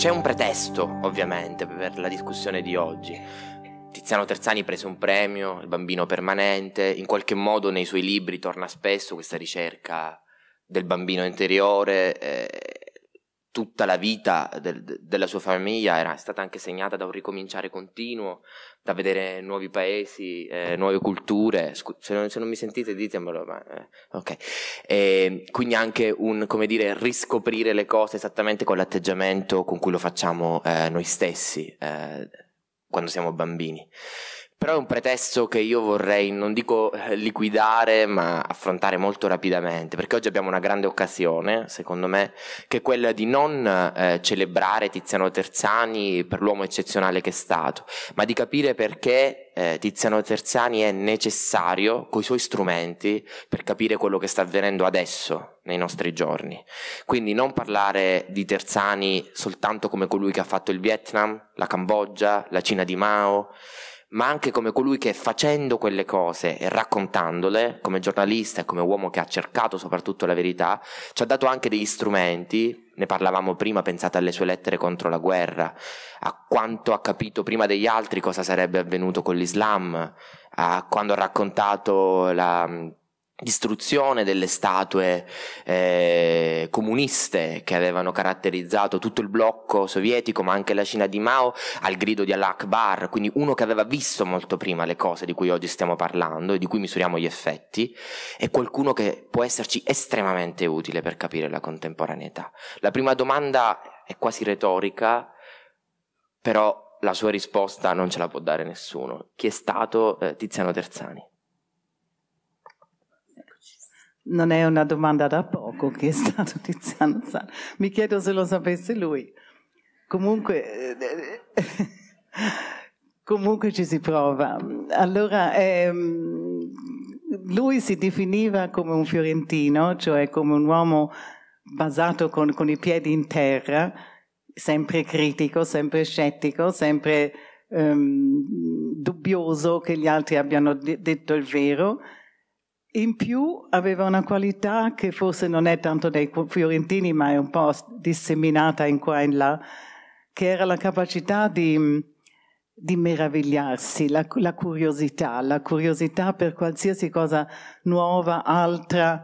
C'è un pretesto, ovviamente, per la discussione di oggi. Tiziano Terzani prese un premio, il bambino permanente, in qualche modo nei suoi libri torna spesso questa ricerca del bambino interiore eh, tutta la vita del, della sua famiglia era stata anche segnata da un ricominciare continuo, da vedere nuovi paesi, eh, nuove culture. Scu- se, non, se, non, mi sentite ditemelo, ma eh, ok. E ehm, quindi anche un, come dire, riscoprire le cose esattamente con l'atteggiamento con cui lo facciamo eh, noi stessi eh, quando siamo bambini. Però è un pretesto che io vorrei, non dico eh, liquidare, ma affrontare molto rapidamente, perché oggi abbiamo una grande occasione, secondo me, che è quella di non eh, celebrare Tiziano Terzani per l'uomo eccezionale che è stato, ma di capire perché eh, Tiziano Terzani è necessario coi suoi strumenti per capire quello che sta avvenendo adesso nei nostri giorni. Quindi non parlare di Terzani soltanto come colui che ha fatto il Vietnam, la Cambogia, la Cina di Mao, ma anche come colui che facendo quelle cose e raccontandole, come giornalista e come uomo che ha cercato soprattutto la verità, ci ha dato anche degli strumenti, ne parlavamo prima, pensate alle sue lettere contro la guerra, a quanto ha capito prima degli altri cosa sarebbe avvenuto con l'Islam, a quando ha raccontato la distruzione delle statue eh, comuniste che avevano caratterizzato tutto il blocco sovietico ma anche la Cina di Mao al grido di Allah Akbar, quindi uno che aveva visto molto prima le cose di cui oggi stiamo parlando e di cui misuriamo gli effetti è qualcuno che può esserci estremamente utile per capire la contemporaneità. La prima domanda è quasi retorica, però la sua risposta non ce la può dare nessuno. Chi è stato eh, Tiziano Terzani? Non è una domanda da poco che è stato Tiziano Zan. Mi chiedo se lo sapesse lui. Comunque, eh, comunque ci si prova. Allora, ehm, lui si definiva come un fiorentino, cioè come un uomo basato con, con i piedi in terra, sempre critico, sempre scettico, sempre ehm, dubbioso che gli altri abbiano de- detto il vero in più aveva una qualità che forse non è tanto dei fiorentini, ma è un po' disseminata in qua e in là, che era la capacità di, di meravigliarsi, la, la, curiosità, la curiosità per qualsiasi cosa nuova, altra,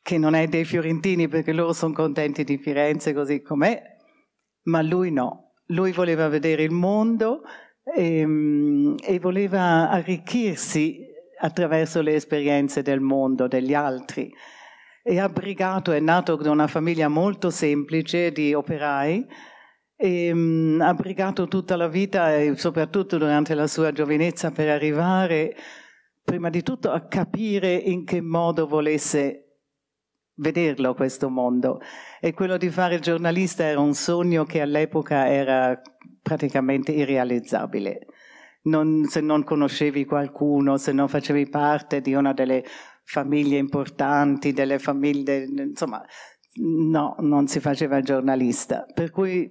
che non è dei fiorentini, perché loro sono contenti di Firenze così com'è, ma lui no. Lui voleva vedere il mondo e, ehm, e voleva arricchirsi attraverso le esperienze del mondo, degli altri. E Abbrigato è nato da una famiglia molto semplice di operai e mm, ha brigato tutta la vita e soprattutto durante la sua giovinezza per arrivare prima di tutto a capire in che modo volesse vederlo questo mondo e quello di fare giornalista era un sogno che all'epoca era praticamente irrealizzabile non, se non conoscevi qualcuno, se non facevi parte di una delle famiglie importanti, delle famiglie, insomma, no, non si faceva giornalista. Per cui,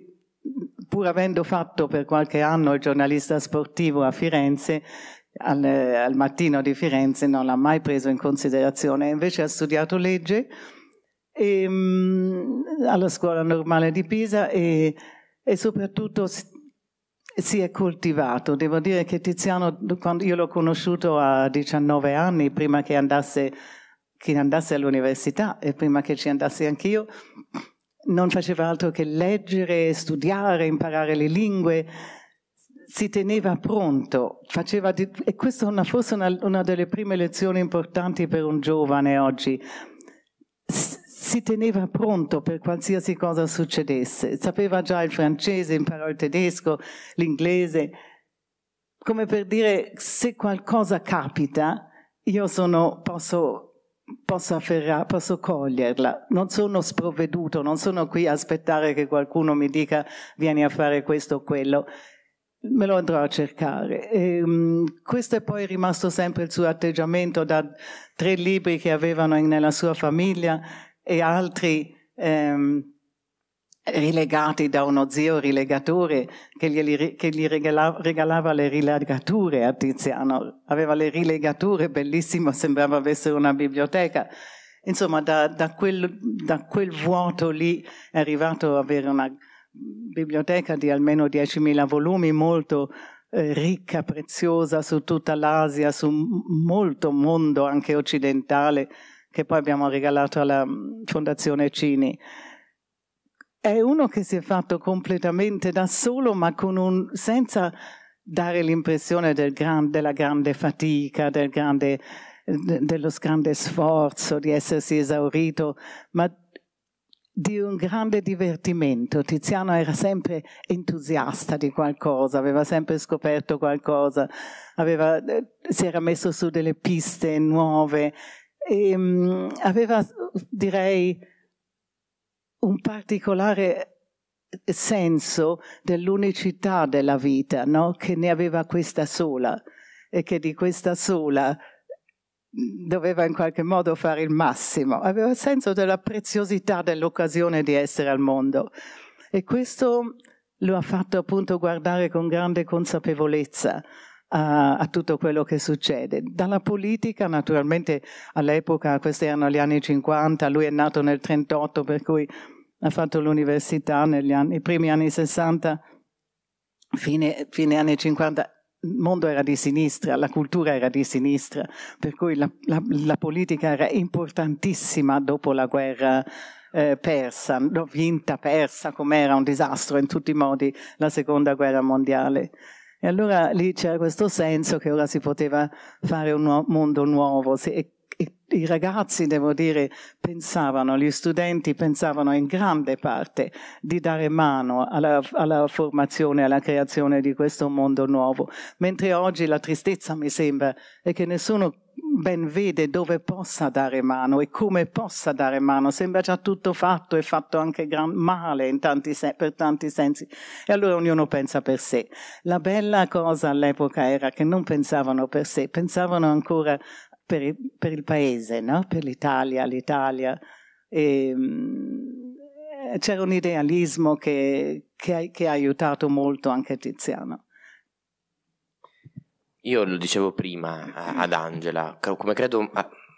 pur avendo fatto per qualche anno il giornalista sportivo a Firenze, al, al mattino di Firenze non l'ha mai preso in considerazione, invece ha studiato legge e, ehm, alla scuola normale di Pisa e, e soprattutto si è coltivato. Devo dire che Tiziano, quando io l'ho conosciuto a 19 anni, prima che andasse, che andasse all'università e prima che ci andassi anch'io, non faceva altro che leggere, studiare, imparare le lingue, si teneva pronto, faceva di, e questa è una, forse una, una delle prime lezioni importanti per un giovane oggi si teneva pronto per qualsiasi cosa succedesse. Sapeva già il francese, imparò il tedesco, l'inglese, come per dire se qualcosa capita, io sono, posso, posso, afferra, posso coglierla. Non sono sprovveduto, non sono qui a aspettare che qualcuno mi dica vieni a fare questo o quello me lo andrò a cercare. E, um, questo è poi rimasto sempre il suo atteggiamento da tre libri che avevano nella sua famiglia e altri ehm, rilegati da uno zio rilegatore che, gli, che gli regala, regalava le rilegature a Tiziano. Aveva le rilegature, bellissimo, sembrava avesse una biblioteca. Insomma, da, da, quel, da quel vuoto lì è arrivato ad avere una biblioteca di almeno 10.000 volumi, molto eh, ricca, preziosa su tutta l'Asia, su molto mondo anche occidentale, che poi abbiamo regalato alla mm, Fondazione Cini. È uno che si è fatto completamente da solo, ma un, senza dare l'impressione del gran, della grande fatica, del grande, dello grande sforzo, di essersi esaurito, ma di un grande divertimento. Tiziano era sempre entusiasta di qualcosa, aveva sempre scoperto qualcosa, aveva, eh, si era messo su delle piste nuove, e ehm, mh, aveva, direi, un particolare senso dell'unicità della vita, no? che ne aveva questa sola e che di questa sola doveva in qualche modo fare il massimo, aveva il senso della preziosità dell'occasione di essere al mondo e questo lo ha fatto appunto guardare con grande consapevolezza a, a, tutto quello che succede. Dalla politica, naturalmente all'epoca, questi erano gli anni 50, lui è nato nel 38, per cui ha fatto l'università negli anni, i primi anni 60, fine, fine anni 50, il mondo era di sinistra, la cultura era di sinistra, per cui la, la, la politica era importantissima dopo la guerra eh, persa, vinta persa, com'era un disastro in tutti i modi la seconda guerra mondiale. E allora lì c'era questo senso che ora si poteva fare un mondo nuovo, se, i ragazzi, devo dire, pensavano, gli studenti pensavano in grande parte di dare mano alla, alla formazione, alla creazione di questo mondo nuovo, mentre oggi la tristezza, mi sembra, è che nessuno ben vede dove possa dare mano e come possa dare mano. Sembra già tutto fatto e fatto anche gran male tanti se- per tanti sensi. E allora ognuno pensa per sé. La bella cosa all'epoca era che non pensavano per sé, pensavano ancora per il, per il paese, no? per l'Italia, l'Italia. E, ehm, c'era un idealismo che, che, che, ha aiutato molto anche Tiziano. Io lo dicevo prima ad Angela, come credo,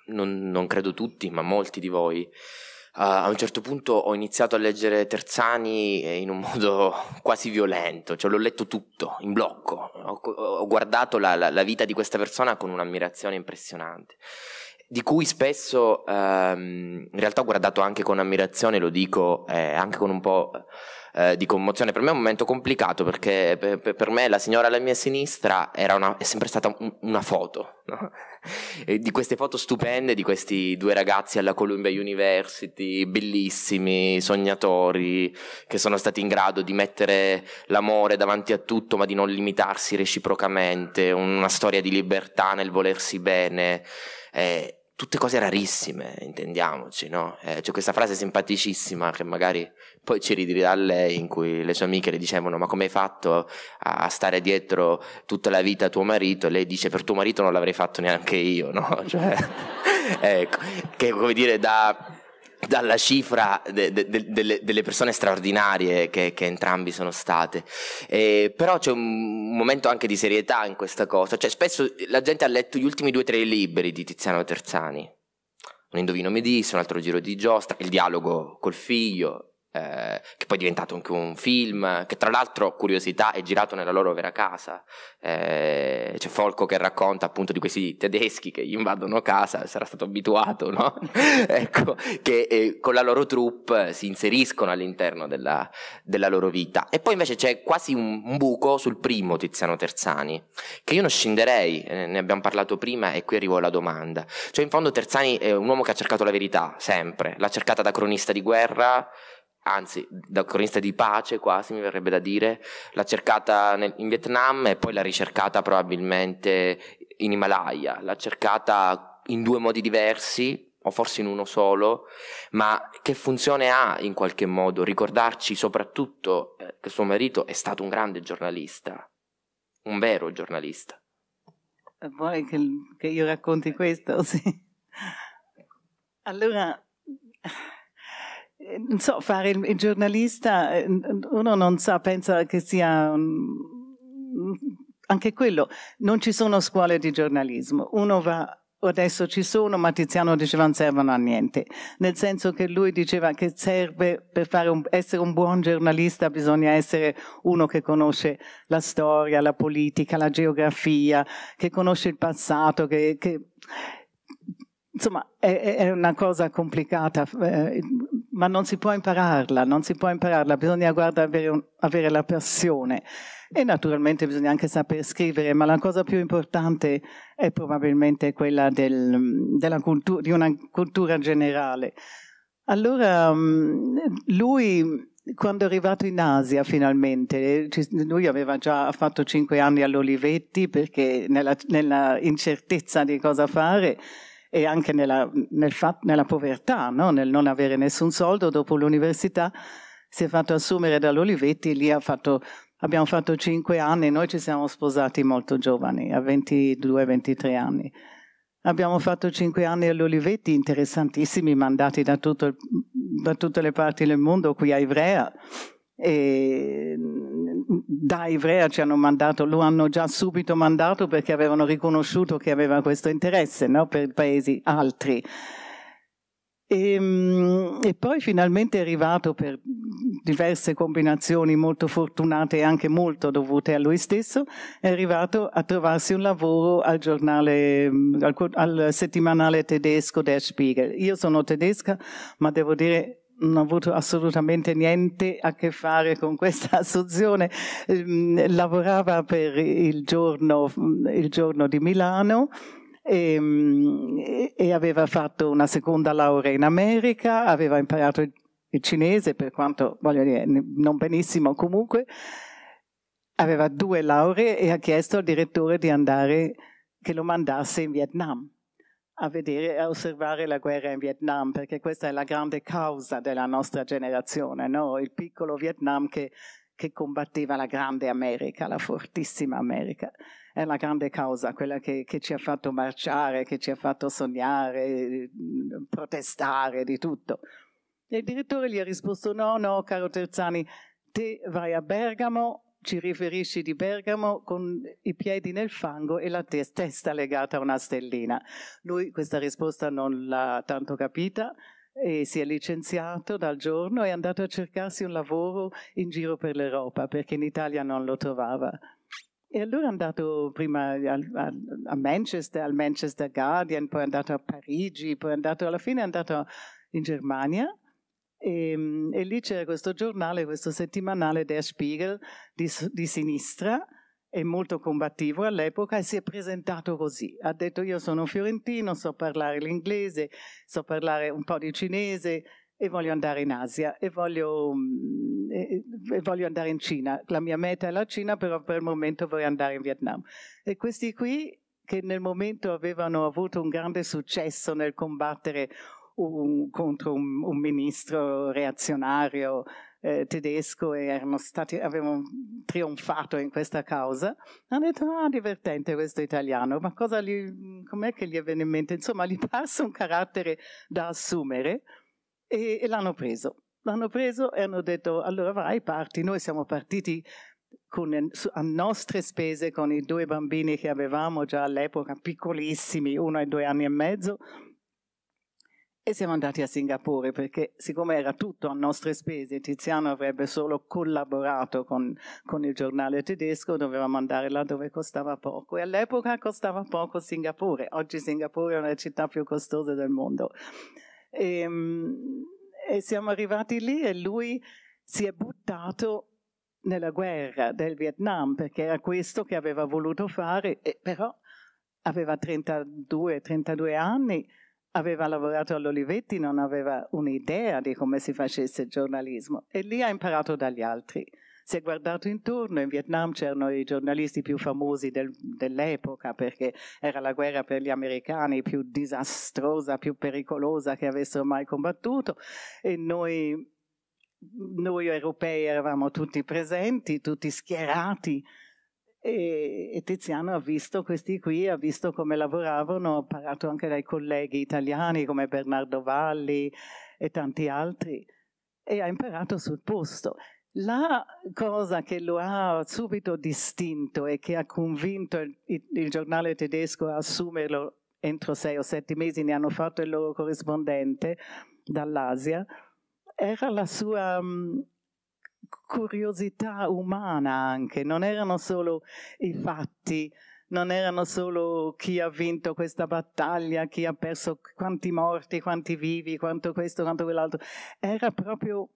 non, non credo tutti, ma molti di voi, Ah, a un certo punto ho iniziato a leggere Terzani eh, in un modo quasi violento, cioè l'ho letto tutto, in blocco, ho, ho guardato la, la, la, vita di questa persona con un'ammirazione impressionante, di cui spesso ehm, in realtà ho guardato anche con ammirazione, lo dico eh, anche con un po' eh, di commozione. Per me è un momento complicato perché per, me la signora alla mia sinistra una, è sempre stata una foto, no? di queste foto stupende di questi due ragazzi alla Columbia University, bellissimi, sognatori, che sono stati in grado di mettere l'amore davanti a tutto, ma di non limitarsi reciprocamente, una storia di libertà nel volersi bene. Eh, tutte cose rarissime, intendiamoci, no? Eh, c'è questa frase simpaticissima che magari poi ci ridirà lei, in cui le sue amiche le dicevano: Ma come hai fatto a stare dietro tutta la vita a tuo marito? E lei dice: Per tuo marito non l'avrei fatto neanche io, no? Cioè, ecco, che come dire, da dalla cifra de, de, de, delle, delle, persone straordinarie che, che entrambi sono state. Eh, però c'è un momento anche di serietà in questa cosa. Cioè, spesso la gente ha letto gli ultimi due o tre libri di Tiziano Terzani. Un indovino mi disse, un altro giro di giostra, il dialogo col figlio, eh, che poi è diventato anche un film, che tra l'altro, curiosità, è girato nella loro vera casa. Eh, c'è Folco che racconta appunto di questi tedeschi che invadono casa, sarà stato abituato, no? ecco, che eh, con la loro troupe si inseriscono all'interno della, della, loro vita. E poi invece c'è quasi un, un, buco sul primo Tiziano Terzani, che io non scenderei, eh, ne abbiamo parlato prima e qui arrivo alla domanda. Cioè in fondo Terzani è un uomo che ha cercato la verità, sempre, l'ha cercata da cronista di guerra, anzi da cronista di pace quasi mi verrebbe da dire, l'ha cercata nel, in Vietnam e poi l'ha ricercata probabilmente in Himalaya, l'ha cercata in due modi diversi o forse in uno solo, ma che funzione ha in qualche modo ricordarci soprattutto eh, che suo marito è stato un grande giornalista, un vero giornalista. Eh, vuoi che, che io racconti questo? Sì. Allora, eh, non so, fare il, il giornalista, eh, uno non sa, pensa che sia un, anche quello, non ci sono scuole di giornalismo, uno va adesso ci sono, ma Tiziano diceva non servono a niente, nel senso che lui diceva che serve per un, essere un buon giornalista bisogna essere uno che conosce la storia, la politica, la geografia, che conosce il passato, che, che insomma è, è, una cosa complicata. Eh, ma non si può impararla, non si può impararla, bisogna guardare, avere, un, avere la passione e naturalmente bisogna anche saper scrivere, ma la cosa più importante è probabilmente quella del, cultu- di una cultura generale. Allora mm, lui quando è arrivato in Asia finalmente, lui aveva già fatto cinque anni all'Olivetti perché nella, nella incertezza di cosa fare, e anche nella, nel fa, nella povertà, no? nel non avere nessun soldo dopo l'università, si è fatto assumere dall'Olivetti, lì ha fatto, abbiamo fatto cinque anni, noi ci siamo sposati molto giovani, a 22-23 anni. Abbiamo fatto cinque anni all'Olivetti, interessantissimi, mandati da, tutto, da tutte le parti del mondo, qui a Ivrea e da Ivrea ci hanno mandato, lo hanno già subito mandato perché avevano riconosciuto che aveva questo interesse no? per paesi altri. E, ehm, e, poi finalmente è arrivato per diverse combinazioni molto fortunate e anche molto dovute a lui stesso, è arrivato a trovarsi un lavoro al giornale, al, al settimanale tedesco Der Spiegel. Io sono tedesca, ma devo dire non ha avuto assolutamente niente a che fare con questa assunzione, ehm, lavorava per il giorno, il giorno di Milano ehm, e, e, aveva fatto una seconda laurea in America, aveva imparato il cinese per quanto, voglio dire, non benissimo comunque, aveva due lauree e ha chiesto al direttore di andare, che lo mandasse in Vietnam a, vedere, a osservare la guerra in Vietnam, perché questa è la grande causa della nostra generazione, no? il piccolo Vietnam che, che combatteva la grande America, la fortissima America. È la grande causa, quella che, che ci ha fatto marciare, che ci ha fatto sognare, protestare di tutto. E il direttore gli ha risposto: No, no, caro Terzani, te vai a Bergamo ci riferisci di Bergamo con i piedi nel fango e la testa legata a una stellina. Lui questa risposta non l'ha tanto capita e si è licenziato dal giorno e è andato a cercarsi un lavoro in giro per l'Europa perché in Italia non lo trovava. E allora è andato prima a, Manchester, al Manchester Guardian, poi è andato a Parigi, poi è andato alla fine è andato in Germania e, ehm, e, lì c'era questo giornale, questo settimanale Der Spiegel di, di sinistra, e molto combattivo all'epoca, e si è presentato così. Ha detto io sono fiorentino, so parlare l'inglese, so parlare un po' di cinese e voglio andare in Asia e voglio, mm, e, e voglio andare in Cina. La mia meta è la Cina, però per il momento vorrei andare in Vietnam. E questi qui che nel momento avevano avuto un grande successo nel combattere un, contro un, un, ministro reazionario eh, tedesco e stati, avevano trionfato in questa causa, hanno detto, ah, divertente questo italiano, ma cosa gli, com'è che gli è venuto in mente? Insomma, gli passa un carattere da assumere e, e l'hanno preso. L'hanno preso e hanno detto, allora vai, parti. Noi siamo partiti con, a nostre spese con i due bambini che avevamo già all'epoca, piccolissimi, uno ai due anni e mezzo, e siamo andati a Singapore perché siccome era tutto a nostre spese, Tiziano avrebbe solo collaborato con, con, il giornale tedesco, dovevamo andare là dove costava poco e all'epoca costava poco Singapore, oggi Singapore è una città più costosa del mondo. E, ehm, e siamo arrivati lì e lui si è buttato nella guerra del Vietnam perché era questo che aveva voluto fare, però aveva 32-32 anni aveva lavorato all'Olivetti, non aveva un'idea di come si facesse il giornalismo e lì ha imparato dagli altri. Si è guardato intorno, in Vietnam c'erano i giornalisti più famosi del, dell'epoca perché era la guerra per gli americani più disastrosa, più pericolosa che avessero mai combattuto e noi, noi europei eravamo tutti presenti, tutti schierati e, e Tiziano ha visto questi qui, ha visto come lavoravano, ha imparato anche dai colleghi italiani come Bernardo Valli e tanti altri e ha imparato sul posto. La cosa che lo ha subito distinto e che ha convinto il, il giornale tedesco a assumerlo entro sei o sette mesi, ne hanno fatto il loro corrispondente dall'Asia, era la sua um, curiosità umana anche, non erano solo i fatti, non erano solo chi ha vinto questa battaglia, chi ha perso quanti morti, quanti vivi, quanto questo, quanto quell'altro, era proprio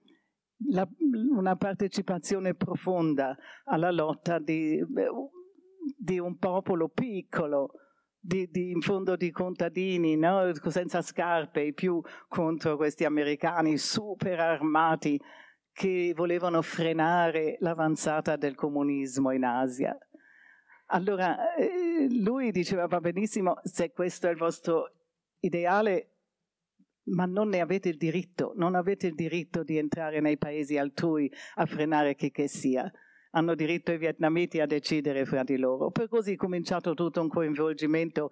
la, una partecipazione profonda alla lotta di, di un popolo piccolo. Di, di, in fondo di contadini no? senza scarpe, più contro questi americani super armati che volevano frenare l'avanzata del comunismo in Asia. Allora eh, lui diceva va benissimo se questo è il vostro ideale, ma non ne avete il diritto, non avete il diritto di entrare nei paesi altrui a frenare chi che sia. Hanno diritto i vietnamiti a decidere fra di loro. Per così è cominciato tutto un coinvolgimento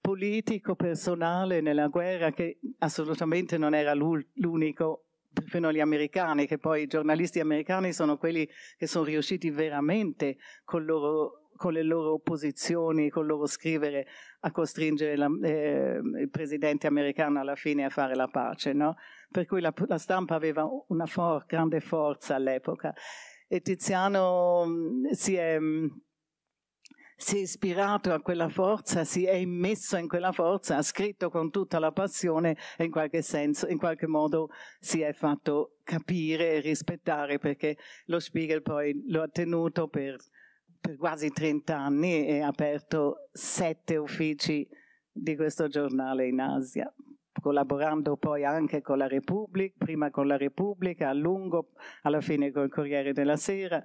politico, personale nella guerra che assolutamente non era l'unico perfino gli americani, che poi i giornalisti americani sono quelli che sono riusciti veramente con, loro, con le loro opposizioni, con il loro scrivere, a costringere la, eh, il presidente americano alla fine a fare la pace. No? Per cui la, la stampa aveva una for- grande forza all'epoca. E Tiziano mm, si è mm, si è ispirato a quella forza, si è immesso in quella forza, ha scritto con tutta la passione e in qualche senso, in qualche modo si è fatto capire e rispettare perché lo Spiegel poi lo ha tenuto per, per quasi 30 anni e ha aperto sette uffici di questo giornale in Asia collaborando poi anche con la Repubblica, prima con la Repubblica, a lungo, alla fine col Corriere della Sera,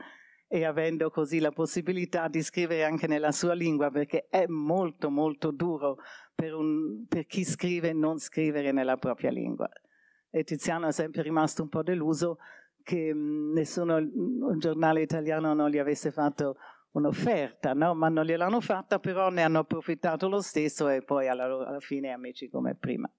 e avendo così la possibilità di scrivere anche nella sua lingua, perché è molto molto duro per, un, per chi scrive non scrivere nella propria lingua. E Tiziano è sempre rimasto un po' deluso che mm, nessuno, un giornale italiano non gli avesse fatto un'offerta, no? ma non gliel'hanno fatta, però ne hanno approfittato lo stesso e poi alla, alla fine amici come prima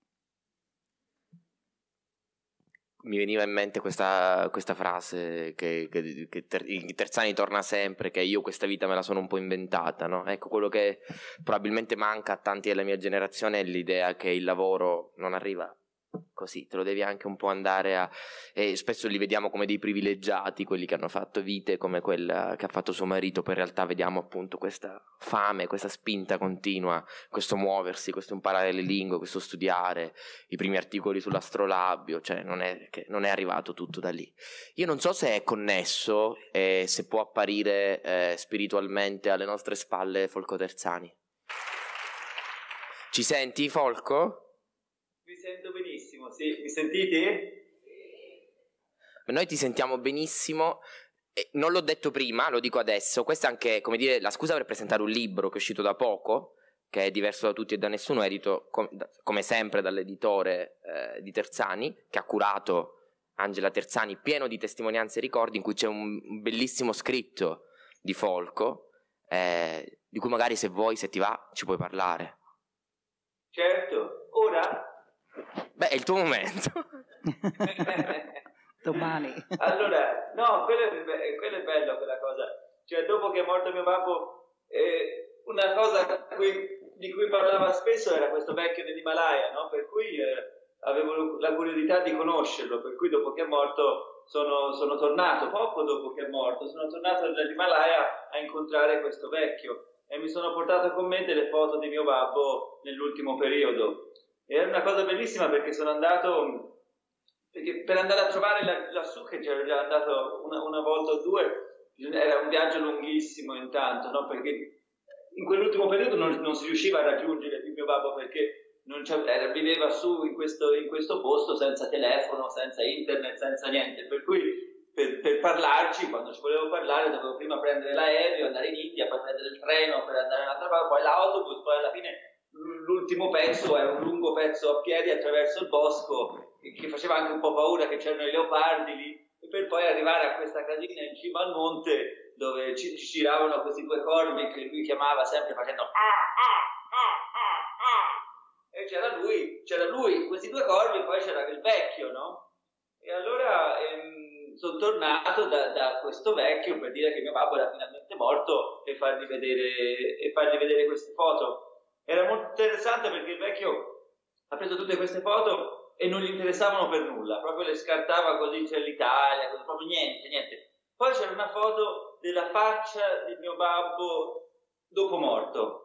mi veniva in mente questa, questa frase che, che, che ter, Terzani torna sempre, che io questa vita me la sono un po' inventata, no? Ecco, quello che probabilmente manca a tanti della mia generazione è l'idea che il lavoro non arriva così, te lo devi anche un po' andare a... E spesso li vediamo come dei privilegiati, quelli che hanno fatto vite come quella che ha fatto suo marito, poi in realtà vediamo appunto questa fame, questa spinta continua, questo muoversi, questo imparare le lingue, questo studiare, i primi articoli sull'astrolabio, cioè non è, non è arrivato tutto da lì. Io non so se è connesso e se può apparire eh, spiritualmente alle nostre spalle Folco Terzani. Ci senti Folco? Mi sento benissimo. Benissimo, sì, mi sentite? Noi ti sentiamo benissimo. Non l'ho detto prima, lo dico adesso. Questa è anche, come dire, la scusa per presentare un libro che è uscito da poco, che è diverso da tutti e da nessuno, edito com- come sempre dall'editore eh, di Terzani, che ha curato Angela Terzani, pieno di testimonianze e ricordi, in cui c'è un bellissimo scritto di Folco, eh, di cui magari se vuoi, se ti va, ci puoi parlare. Certo, ora Beh, è il tuo momento. Domani. Allora, no, quello è, be- quello è, bello quella cosa. Cioè, dopo che è morto mio babbo, eh, una cosa cui, di cui parlava spesso era questo vecchio dell'Himalaya, no? Per cui eh, avevo la curiosità di conoscerlo, per cui dopo che è morto sono, sono tornato, poco dopo che è morto, sono tornato dall'Himalaya a incontrare questo vecchio e mi sono portato con me delle foto di mio babbo nell'ultimo periodo era una cosa bellissima perché sono andato, perché per andare a trovare la, lassù che c'era già andato una, una, volta o due, era un viaggio lunghissimo intanto, no? perché in quell'ultimo periodo non, non, si riusciva a raggiungere il mio babbo perché era, viveva su in questo, in questo, posto senza telefono, senza internet, senza niente, per cui per, per, parlarci, quando ci volevo parlare dovevo prima prendere l'aereo, andare in India, poi prendere il treno per andare in un'altra parte, poi l'autobus, poi alla fine l'ultimo pezzo è un lungo pezzo a piedi attraverso il bosco che faceva anche un po' paura che c'erano i leopardi lì e per poi arrivare a questa casina in cima al monte dove ci giravano questi due corvi che lui chiamava sempre facendo ah ah ah ah ah e c'era lui, c'era lui, questi due corvi e poi c'era il vecchio, no? E allora ehm, sono tornato da, da, questo vecchio per dire che mio babbo era finalmente morto e fargli vedere, e fargli vedere queste foto. Era molto interessante perché il vecchio ha preso tutte queste foto e non gli interessavano per nulla, proprio le scartava così, c'è l'Italia, così, proprio niente, niente. Poi c'era una foto della faccia di mio babbo dopo morto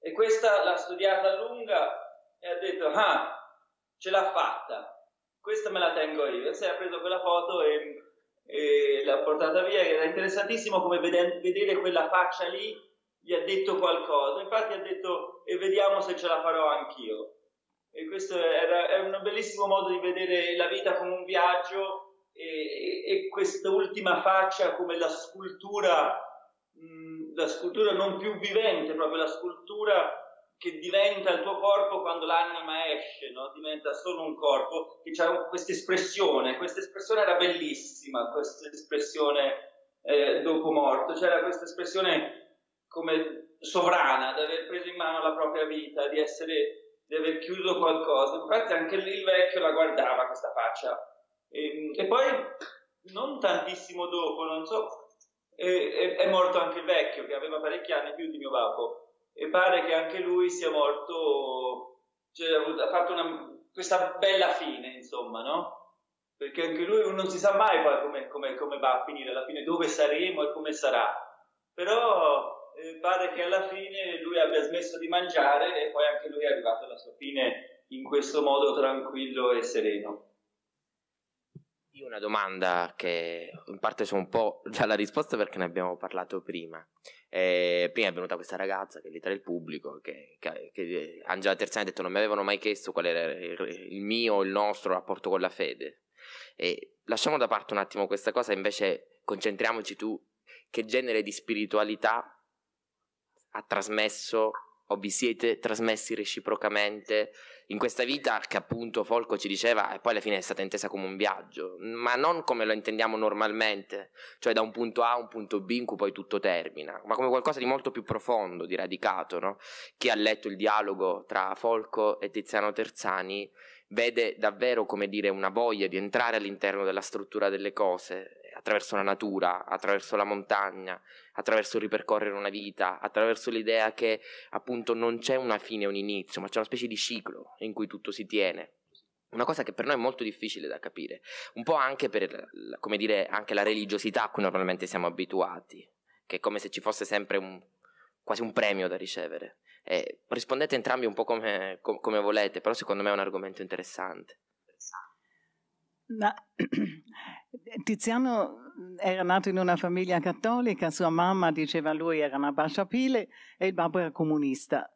e questa l'ha studiata a lunga e ha detto, ah, ce l'ha fatta, questa me la tengo io. E si è preso quella foto e, e l'ha portata via, era interessantissimo come vedere quella faccia lì gli ha detto qualcosa, infatti ha detto e vediamo se ce la farò anch'io. E questo era, è un bellissimo modo di vedere la vita come un viaggio e, e, e quest'ultima faccia come la scultura, mh, mm, la scultura non più vivente, proprio la scultura che diventa il tuo corpo quando l'anima esce, no? diventa solo un corpo, che c'è questa espressione, questa espressione era bellissima, questa espressione eh, dopo morto, c'era questa espressione come sovrana, di aver preso in mano la propria vita, di, essere, di aver chiuso qualcosa. Infatti anche lì il vecchio la guardava questa faccia. E, ehm, e poi, non tantissimo dopo, non so, è, è, morto anche il vecchio che aveva parecchi anni più di mio papà. e pare che anche lui sia morto, cioè, ha fatto una, questa bella fine, insomma, no? Perché anche lui non si sa mai come, come, come va a finire alla fine, dove saremo e come sarà. Però eh, pare che alla fine lui abbia smesso di mangiare e poi anche lui è arrivato alla sua fine in questo modo tranquillo e sereno. Io una domanda che in parte so un po' già la risposta perché ne abbiamo parlato prima. Eh, prima è venuta questa ragazza che è lì tra il pubblico, che, che, che eh, Angela Terzani ha detto non mi avevano mai chiesto qual era il mio, il nostro rapporto con la fede. E lasciamo da parte un attimo questa cosa, invece concentriamoci tu che genere di spiritualità ha trasmesso o vi siete trasmessi reciprocamente in questa vita che appunto Folco ci diceva e poi alla fine è stata intesa come un viaggio, ma non come lo intendiamo normalmente, cioè da un punto A a un punto B in cui poi tutto termina, ma come qualcosa di molto più profondo, di radicato, no? Chi ha letto il dialogo tra Folco e Tiziano Terzani vede davvero, come dire, una voglia di entrare all'interno della struttura delle cose attraverso la natura, attraverso la montagna, attraverso ripercorrere una vita, attraverso l'idea che appunto non c'è una fine e un inizio, ma c'è una specie di ciclo in cui tutto si tiene. Una cosa che per noi è molto difficile da capire, un po' anche per come dire, anche la religiosità a cui normalmente siamo abituati, che è come se ci fosse sempre un, quasi un premio da ricevere. Eh, rispondete entrambi un po' come, come volete, però secondo me è un argomento interessante. Ma Tiziano mm, era nato in una famiglia cattolica, sua mamma diceva lui era una basciapile e il babbo era comunista.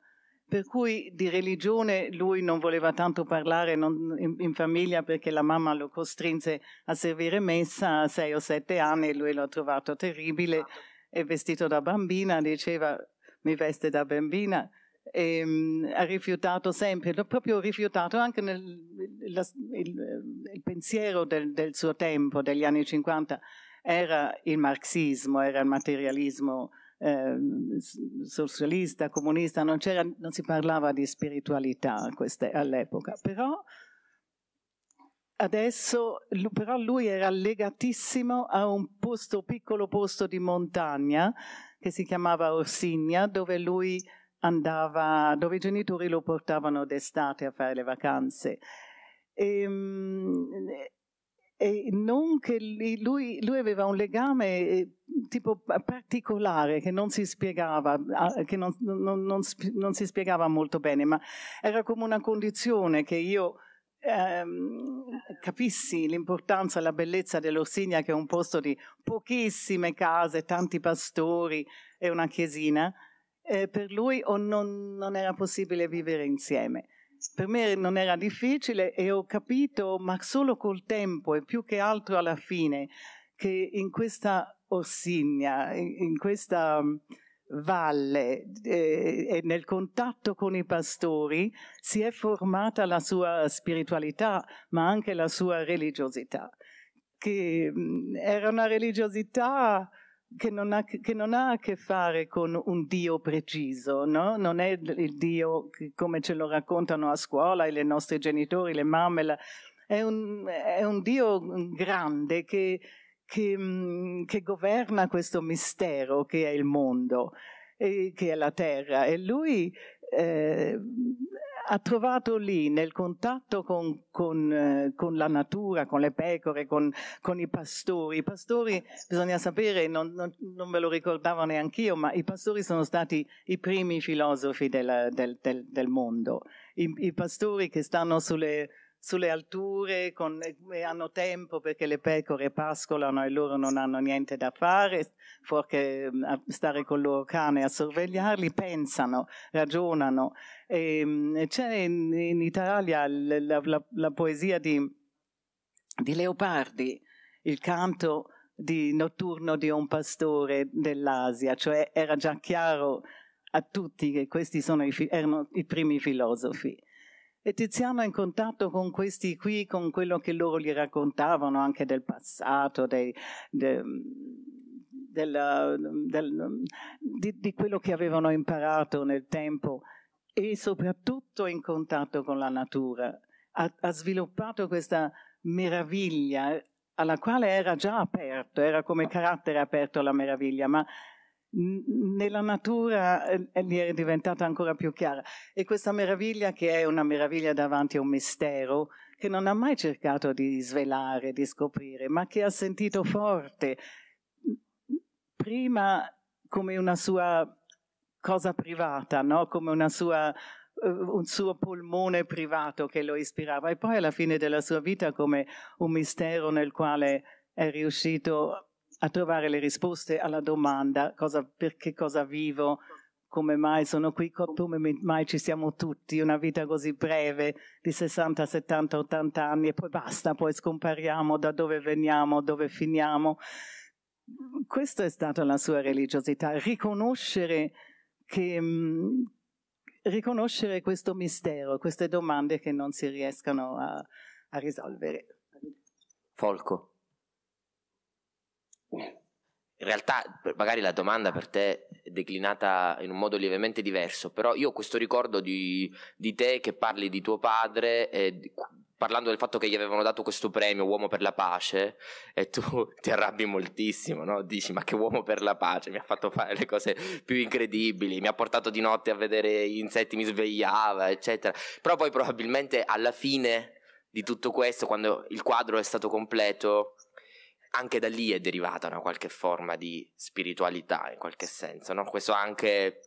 Per cui di religione lui non voleva tanto parlare non, in, in, famiglia perché la mamma lo costrinse a servire messa a sei o sette anni e lui l'ha trovato terribile esatto. e vestito da bambina diceva mi veste da bambina ehm, ha rifiutato sempre, l'ho proprio rifiutato anche nel la, il, il, pensiero del, del, suo tempo, degli anni 50, era il marxismo, era il materialismo eh, socialista, comunista, non, non, si parlava di spiritualità all'epoca, però adesso però lui era legatissimo a un posto, piccolo posto di montagna che si chiamava Orsigna, dove lui andava dove i genitori lo portavano d'estate a fare le vacanze. E, ehm, e non che lui, lui, aveva un legame eh, tipo particolare che non si spiegava, che non, non, non, non si spiegava molto bene, ma era come una condizione che io ehm, capissi l'importanza e la bellezza dell'Orsigna, che è un posto di pochissime case, tanti pastori e una chiesina, eh, per lui o non, non era possibile vivere insieme. Per me non era difficile e ho capito, ma solo col tempo e più che altro alla fine, che in questa ossigna, in, questa mm, valle eh, e nel contatto con i pastori si è formata la sua spiritualità, ma anche la sua religiosità, che mh, mm, era una religiosità che non, ha, che non, ha, a che fare con un Dio preciso, no? non è il Dio che, come ce lo raccontano a scuola i nostri genitori, le mamme, la... è, un, è, un, Dio mm, grande che, che, mm, che, governa questo mistero che è il mondo, e, che è la terra e lui eh, ha trovato lì nel contatto con, con, eh, con la natura, con le pecore, con, con, i pastori. I pastori, bisogna sapere, non, non, non ve lo ricordavo neanche io, ma i pastori sono stati i primi filosofi del, del, del, del mondo. I, I pastori che stanno sulle sulle alture, con, eh, hanno tempo perché le pecore pascolano e loro non hanno niente da fare, fuorché mm, stare con il loro cane a sorvegliarli, pensano, ragionano. E, ehm, c'è in, in Italia la, la, la poesia di, di Leopardi, il canto di notturno di un pastore dell'Asia, cioè era già chiaro a tutti che questi sono i, erano i primi filosofi. E Tiziano è in contatto con questi qui, con quello che loro gli raccontavano anche del passato, dei, de, della, del, di, di quello che avevano imparato nel tempo e soprattutto in contatto con la natura. Ha, ha, sviluppato questa meraviglia alla quale era già aperto, era come carattere aperto alla meraviglia, ma nella natura lì eh, eh, è diventata ancora più chiara. E questa meraviglia che è una meraviglia davanti a un mistero che non ha mai cercato di svelare, di scoprire, ma che ha sentito forte prima come una sua cosa privata, no? come una sua eh, un suo polmone privato che lo ispirava e poi alla fine della sua vita come un mistero nel quale è riuscito a trovare le risposte alla domanda cosa, perché cosa vivo, come mai sono qui, come mai ci siamo tutti, una vita così breve di 60, 70, 80 anni e poi basta, poi scompariamo da dove veniamo, dove finiamo. Questa è stata la sua religiosità, riconoscere, che, mh, mm, riconoscere questo mistero, queste domande che non si riescano a, a risolvere. Folco in realtà magari la domanda per te è declinata in un modo lievemente diverso, però io ho questo ricordo di, di te che parli di tuo padre eh, parlando del fatto che gli avevano dato questo premio Uomo per la pace e tu ti arrabbi moltissimo, no? dici ma che uomo per la pace, mi ha fatto fare le cose più incredibili, mi ha portato di notte a vedere gli insetti, mi svegliava, eccetera. Però poi probabilmente alla fine di tutto questo, quando il quadro è stato completo, anche da lì è derivata una qualche forma di spiritualità in qualche senso, no? Questo anche...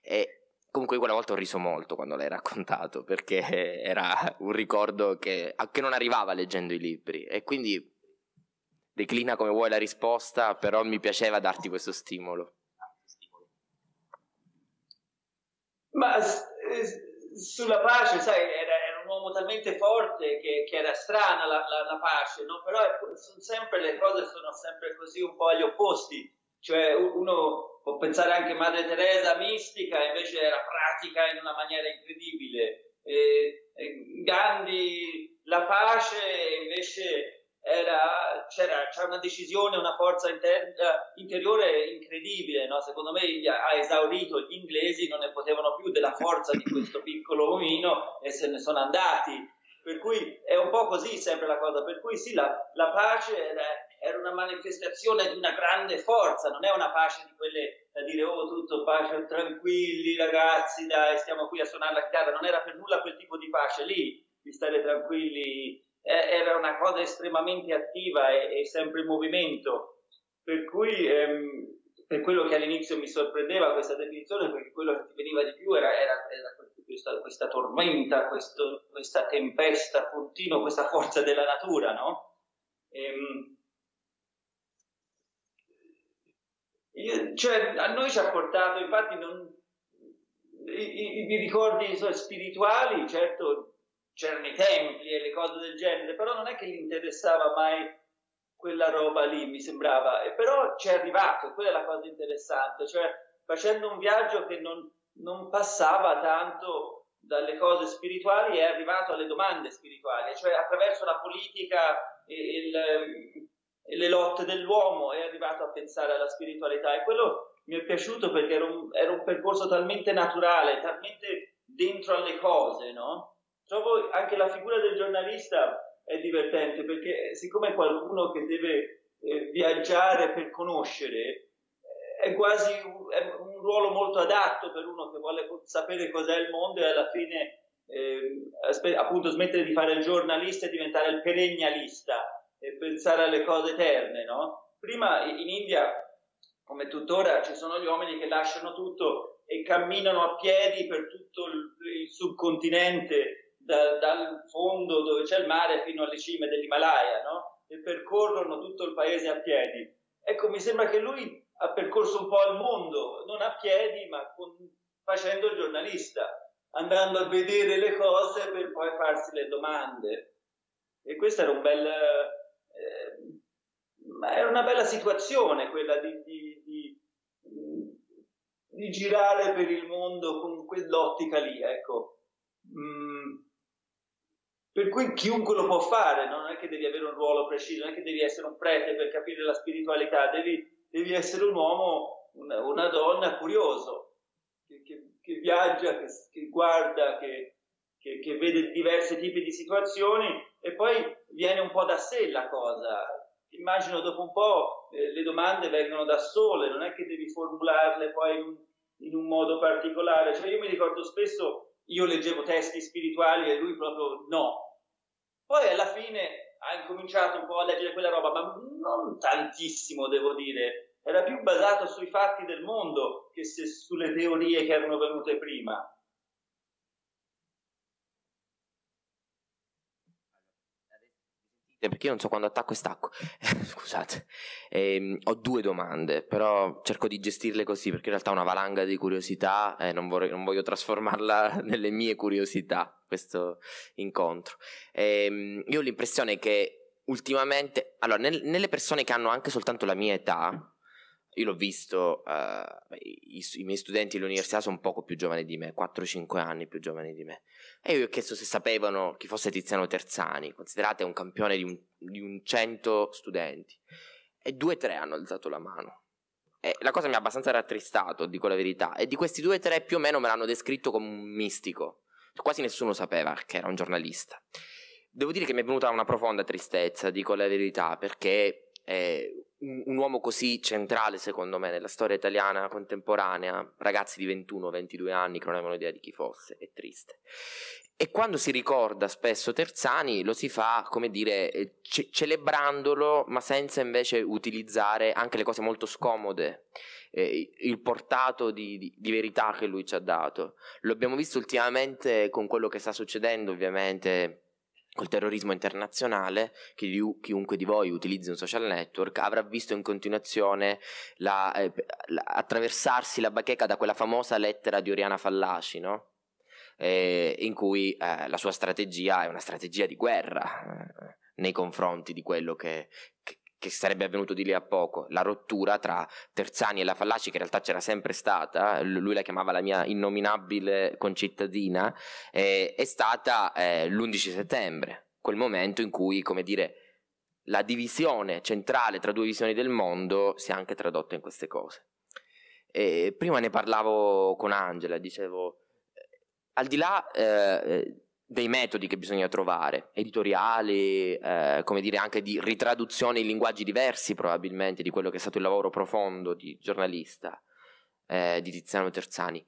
È, comunque quella volta ho riso molto quando l'hai raccontato, perché era un ricordo che, che non arrivava leggendo i libri e quindi declina come vuoi la risposta, però mi piaceva darti questo stimolo. Ma eh, sulla pace, sai, era, un uomo talmente forte che, che era strana la, la, la pace, no? però è, sempre, le cose sono sempre così un po' agli opposti, cioè uno può pensare anche a Madre Teresa mistica, invece era pratica in una maniera incredibile, e, e Gandhi la pace invece era, c'era, c'era una decisione, una forza inter- eh, interiore incredibile, no? secondo me ha esaurito gli inglesi, non ne potevano più della forza di questo piccolo omino e se ne sono andati. Per cui è un po' così sempre la cosa, per cui sì, la, la pace era, era, una manifestazione di una grande forza, non è una pace di quelle da dire oh tutto pace, tranquilli ragazzi, dai, stiamo qui a suonare la chitarra, non era per nulla quel tipo di pace lì, di stare tranquilli eh, era una cosa estremamente attiva e, e sempre in movimento, per cui ehm, per quello che all'inizio mi sorprendeva questa definizione, perché quello che ti veniva di più era, era, era questa, questa, tormenta, questo, questa tempesta continua, questa forza della natura, no? Ehm, cioè, a noi ci ha portato, infatti, non, i, i, i ricordi so, spirituali, certo, c'erano i templi e le cose del genere, però non è che gli interessava mai quella roba lì, mi sembrava, e però ci è arrivato, quella è la cosa interessante, cioè facendo un viaggio che non, non passava tanto dalle cose spirituali è arrivato alle domande spirituali, cioè attraverso la politica e, il, e le lotte dell'uomo è arrivato a pensare alla spiritualità e quello mi è piaciuto perché era un, era un percorso talmente naturale, talmente dentro alle cose, no? Trovo anche la figura del giornalista è eh, divertente perché eh, siccome è qualcuno che deve eh, viaggiare per conoscere, eh, è quasi un, è un, ruolo molto adatto per uno che vuole sapere cos'è il mondo e alla fine eh, appunto smettere di fare il giornalista e diventare il perennialista e pensare alle cose eterne, no? Prima in India, come tuttora, ci sono gli uomini che lasciano tutto e camminano a piedi per tutto il, il subcontinente da, dal fondo dove c'è il mare fino alle cime dell'Himalaya, no? E percorrono tutto il paese a piedi. Ecco, mi sembra che lui ha percorso un po' il mondo, non a piedi, ma con, facendo il giornalista, andando a vedere le cose per poi farsi le domande. E questa era un bel... Eh, era una bella situazione quella di, di, di, di girare per il mondo con quell'ottica lì, ecco. Mm, per cui chiunque lo può fare, no? non è che devi avere un ruolo preciso, non è che devi essere un prete per capire la spiritualità, devi, devi essere un uomo, una, una donna curioso, che, che, che viaggia, che, che guarda, che, che vede diversi tipi di situazioni e poi viene un po' da sé la cosa. Immagino dopo un po' eh, le domande vengono da sole, non è che devi formularle poi in un, in un modo particolare. Cioè io mi ricordo spesso, io leggevo testi spirituali e lui proprio no, poi alla fine ha incominciato un po' a leggere quella roba, ma non tantissimo, devo dire. Era più basato sui fatti del mondo che sulle teorie che erano venute prima. Eh, perché io non so quando attacco e stacco. Eh, scusate, eh, ho due domande, però cerco di gestirle così perché in realtà è una valanga di curiosità e eh, non, non, voglio trasformarla nelle mie curiosità. Questo incontro, eh, io ho l'impressione che ultimamente, allora, nel, nelle persone che hanno anche soltanto la mia età, io l'ho visto, uh, i, i, miei studenti all'università sono poco più giovani di me, 4-5 anni più giovani di me. E io gli ho chiesto se sapevano chi fosse Tiziano Terzani, considerate un campione di un, di un 100 studenti. E 2-3 hanno alzato la mano. E la cosa mi ha abbastanza rattristato, dico la verità. E di questi 2-3 più o meno me l'hanno descritto come un mistico. Quasi nessuno sapeva che era un giornalista. Devo dire che mi è venuta una profonda tristezza, dico la verità, perché... Eh, un, un, uomo così centrale, secondo me, nella storia italiana contemporanea, ragazzi di 21-22 anni che non avevano idea di chi fosse, è triste. E quando si ricorda spesso Terzani lo si fa, come dire, eh, ce- celebrandolo, ma senza invece utilizzare anche le cose molto scomode, eh, il portato di, di, di verità che lui ci ha dato. Lo abbiamo visto ultimamente con quello che sta succedendo, ovviamente, col terrorismo internazionale, che chiunque di voi utilizzi un social network avrà visto in continuazione la, eh, la, attraversarsi la bacheca da quella famosa lettera di Oriana Fallaci, no? eh, in cui eh, la sua strategia è una strategia di guerra eh, nei confronti di quello che, che, che sarebbe avvenuto di lì a poco, la rottura tra Terzani e la Fallaci, che in realtà c'era sempre stata, lui la chiamava la mia innominabile concittadina, eh, è stata eh, l'11 settembre, quel momento in cui, come dire, la divisione centrale tra due visioni del mondo si è anche tradotta in queste cose. E prima ne parlavo con Angela, dicevo, eh, al di là... Eh, eh dei metodi che bisogna trovare, editoriali, eh, come dire anche di ritraduzione in linguaggi diversi probabilmente di quello che è stato il lavoro profondo di giornalista eh, di Tiziano Terzani.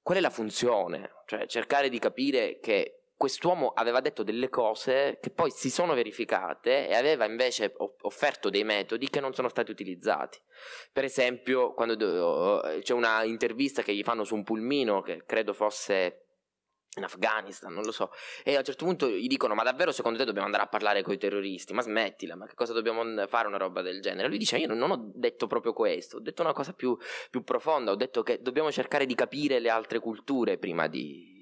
Qual è la funzione? Cioè cercare di capire che quest'uomo aveva detto delle cose che poi si sono verificate e aveva invece offerto dei metodi che non sono stati utilizzati. Per esempio, quando c'è una intervista che gli fanno su un pulmino che credo fosse in Afghanistan, non lo so. E a un certo punto gli dicono: Ma davvero secondo te dobbiamo andare a parlare con i terroristi? Ma smettila, ma che cosa dobbiamo fare una roba del genere? lui dice: Io non ho detto proprio questo, ho detto una cosa più, più profonda, ho detto che dobbiamo cercare di capire le altre culture prima di.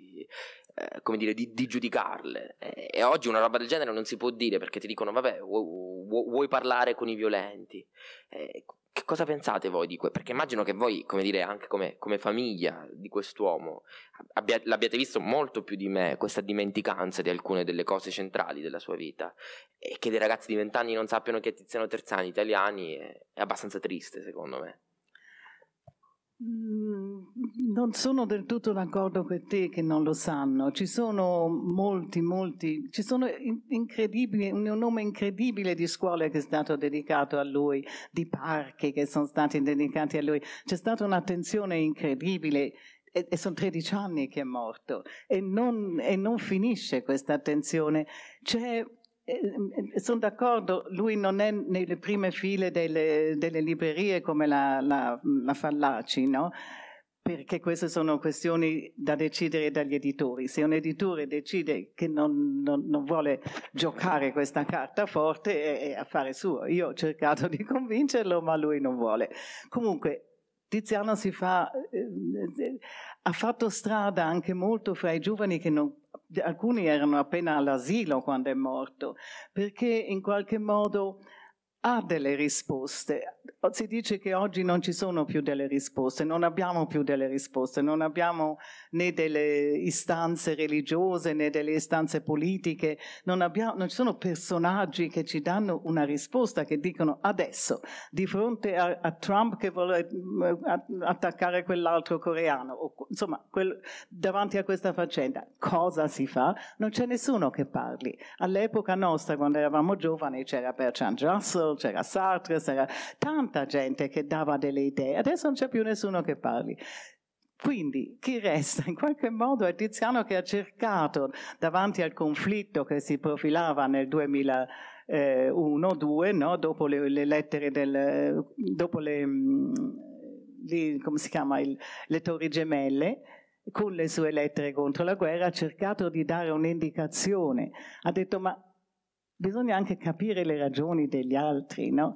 Eh, come dire, di, di giudicarle. E, e, oggi una roba del genere non si può dire perché ti dicono: Vabbè, vuoi, vuoi parlare con i violenti? Eh, che cosa pensate voi di questo? Perché immagino che voi, come dire, anche come, come famiglia di quest'uomo, abbia, l'abbiate visto molto più di me questa dimenticanza di alcune delle cose centrali della sua vita e che dei ragazzi di vent'anni non sappiano che è Tiziano Terzani, italiani, è, è abbastanza triste secondo me. Mm, non sono del tutto d'accordo con te che non lo sanno. Ci sono molti, molti, ci sono incredibili, un nome incredibile di scuole che è stato dedicato a lui, di parchi che sono stati dedicati a lui. C'è stata un'attenzione incredibile e, e sono 13 anni che è morto e non, e non finisce questa attenzione. C'è eh, ehm, eh, sono d'accordo, lui non è nelle prime file delle, delle librerie come la, la, la Fallaci, no? perché queste sono questioni da decidere dagli editori. Se un editore decide che non, non, non vuole giocare questa carta forte, è, è affare suo. Io ho cercato di convincerlo, ma lui non vuole. Comunque, Tiziano fa, eh, eh, ha fatto strada anche molto fra i giovani che non alcuni erano appena all'asilo quando è morto, perché in qualche modo ha delle risposte. Si dice che oggi non ci sono più delle risposte, non abbiamo più delle risposte, non abbiamo né delle istanze religiose né delle istanze politiche, non, abbiamo, non ci sono personaggi che ci danno una risposta, che dicono adesso, di fronte a, a Trump che vuole mm, attaccare quell'altro coreano, o, insomma, quel, davanti a questa faccenda, cosa si fa? Non c'è nessuno che parli. All'epoca nostra, quando eravamo giovani, c'era Bertrand Russell, Husserl, c'era Sartre, c'era tanta gente che dava delle idee, adesso non c'è più nessuno che parli. Quindi chi resta in qualche modo è Tiziano che ha cercato davanti al conflitto che si profilava nel 2000 eh, uno, no? dopo le, le, lettere del, dopo le, le mm, come si chiama, il, le torri gemelle, con le sue lettere contro la guerra, ha cercato di dare un'indicazione. Ha detto ma bisogna anche capire le ragioni degli altri, no?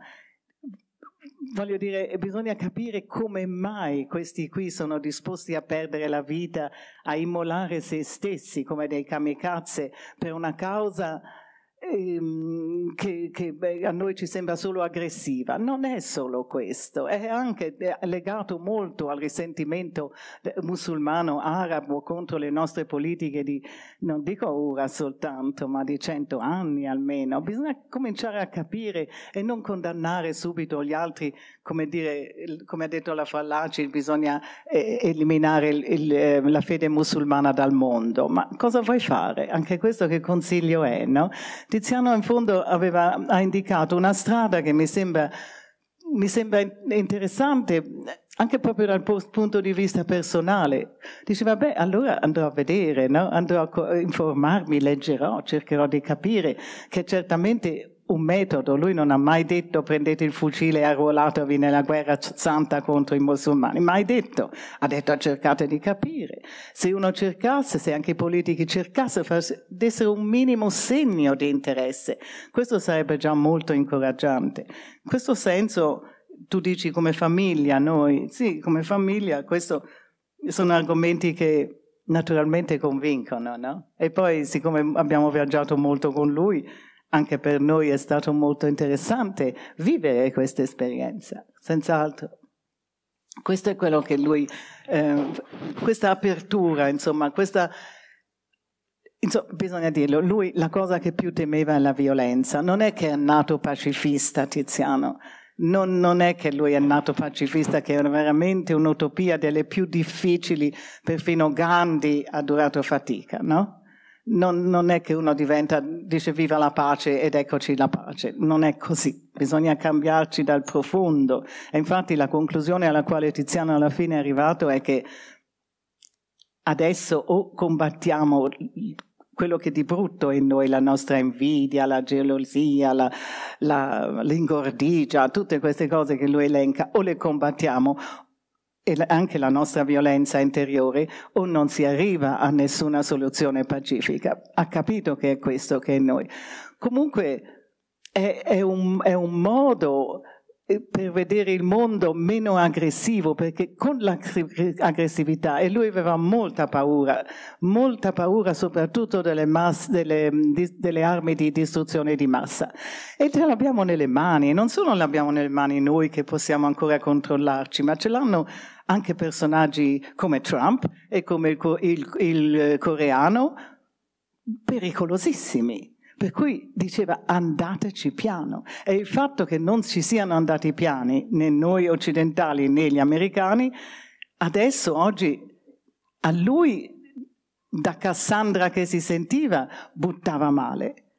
Voglio dire, bisogna capire come mai questi qui sono disposti a perdere la vita, a immolare se stessi come dei kamikaze per una causa Ehm, che, che beh, a noi ci sembra solo aggressiva. Non è solo questo, è anche legato molto al risentimento eh, musulmano arabo contro le nostre politiche di, non dico ora soltanto, ma di cento anni almeno. Bisogna cominciare a capire e non condannare subito gli altri, come, dire, come ha detto la Fallaci, bisogna eh, eliminare il, il, eh, la fede musulmana dal mondo. Ma cosa vuoi fare? Anche questo che consiglio è, no? Tiziano in fondo aveva, ha indicato una strada che mi sembra, mi sembra interessante anche proprio dal punto di vista personale. Diceva, beh, allora andrò a vedere, no? andrò a informarmi, leggerò, cercherò di capire che certamente un metodo, lui non ha mai detto prendete il fucile e arruolatevi nella guerra santa contro i musulmani, mai detto, ha detto cercate di capire, se uno cercasse, se anche i politici cercassero, dessero un minimo segno di interesse, questo sarebbe già molto incoraggiante. In questo senso tu dici come famiglia, noi, sì, come famiglia, questi sono argomenti che naturalmente convincono, no? E poi siccome abbiamo viaggiato molto con lui, anche per noi è stato molto interessante vivere questa esperienza, senz'altro. Questo è quello che lui, eh, questa apertura, insomma, questa, insomma, bisogna dirlo, lui la cosa che più temeva è la violenza. Non è che è nato pacifista Tiziano, non, non, è che lui è nato pacifista, che era veramente un'utopia delle più difficili, perfino Gandhi ha durato fatica, no? non, non, è che uno diventa, dice viva la pace ed eccoci la pace, non è così, bisogna cambiarci dal profondo. E infatti la conclusione alla quale Tiziano alla fine è arrivato è che adesso o combattiamo quello che di brutto è in noi, la nostra invidia, la gelosia, la, la, l'ingordigia, tutte queste cose che lui elenca, o le combattiamo e anche la nostra violenza interiore o non si arriva a nessuna soluzione pacifica. Ha capito che è questo che è noi. Comunque è, è, un, è un modo per vedere il mondo meno aggressivo, perché con l'aggressività, e lui aveva molta paura, molta paura soprattutto delle, masse, delle, delle armi di distruzione di massa. E ce l'abbiamo nelle mani, non solo l'abbiamo nelle mani noi che possiamo ancora controllarci, ma ce l'hanno anche personaggi come Trump e come il, il, il coreano, pericolosissimi per cui diceva andateci piano e il fatto che non ci siano andati piani né noi occidentali né gli americani, adesso oggi a lui da Cassandra che si sentiva buttava male,